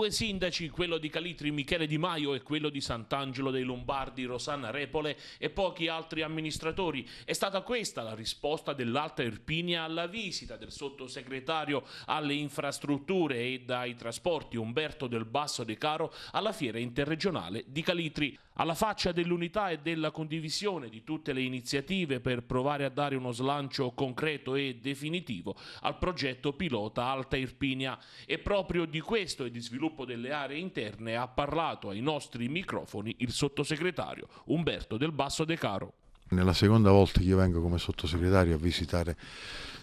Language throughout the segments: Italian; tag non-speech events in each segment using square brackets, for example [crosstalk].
Due sindaci, quello di Calitri Michele Di Maio e quello di Sant'Angelo dei Lombardi Rosanna Repole e pochi altri amministratori. È stata questa la risposta dell'Alta Irpinia alla visita del sottosegretario alle infrastrutture e dai trasporti Umberto del Basso De Caro alla fiera interregionale di Calitri. Alla faccia dell'unità e della condivisione di tutte le iniziative per provare a dare uno slancio concreto e definitivo al progetto pilota Alta Irpinia. E proprio di questo e di sviluppo delle aree interne ha parlato ai nostri microfoni il sottosegretario Umberto Del Basso De Caro. Nella seconda volta che io vengo come sottosegretario a visitare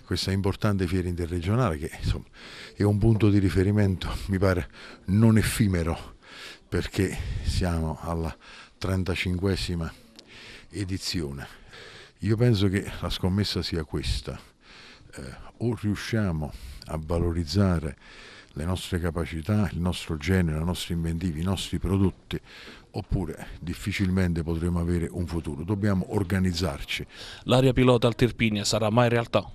questa importante fiera interregionale che insomma, è un punto di riferimento, mi pare, non effimero perché siamo alla 35esima edizione. Io penso che la scommessa sia questa, eh, o riusciamo a valorizzare le nostre capacità, il nostro genere, i nostri inventivi, i nostri prodotti, oppure difficilmente potremo avere un futuro. Dobbiamo organizzarci. L'aria pilota al Tirpinia sarà mai realtà?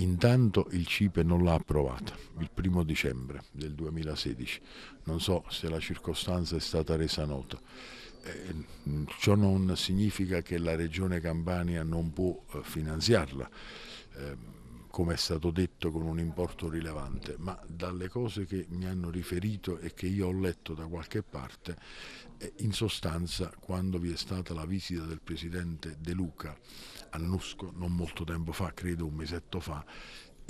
Intanto il CIPE non l'ha approvata il primo dicembre del 2016, non so se la circostanza è stata resa nota. Eh, ciò non significa che la Regione Campania non può eh, finanziarla. Eh, come è stato detto, con un importo rilevante, ma dalle cose che mi hanno riferito e che io ho letto da qualche parte, eh, in sostanza quando vi è stata la visita del presidente De Luca a Nusco, non molto tempo fa, credo un mesetto fa,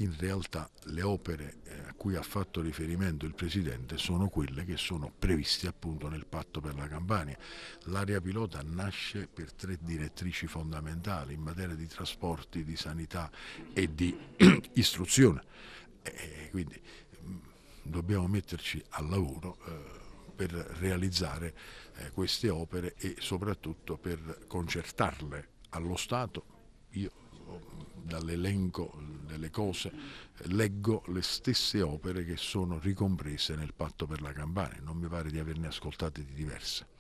in realtà le opere eh, a cui ha fatto riferimento il Presidente sono quelle che sono previste appunto nel patto per la Campania. L'area pilota nasce per tre direttrici fondamentali in materia di trasporti, di sanità e di [clears throat] istruzione. E quindi mm, dobbiamo metterci al lavoro eh, per realizzare eh, queste opere e soprattutto per concertarle allo Stato. Io dall'elenco delle cose leggo le stesse opere che sono ricomprese nel patto per la Campania, non mi pare di averne ascoltate di diverse.